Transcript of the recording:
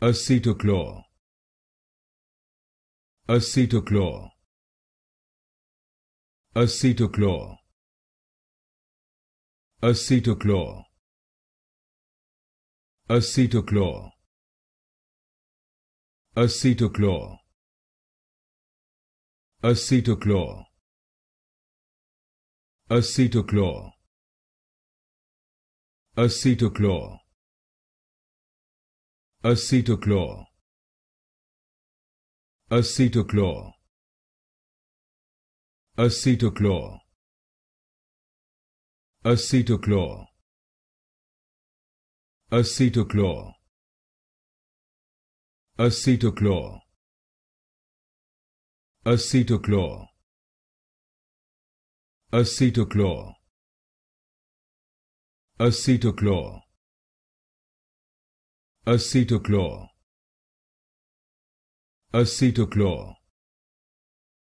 acetochlor acetochlor acetochlor acetochlor acetochlor acetochlor acetochlor acetochlor acetochlor acetochlor acetochlor acetochlor acetochlor acetochlor acetochlor acetochlor acetochlor acetochlor acetochlor acetochlor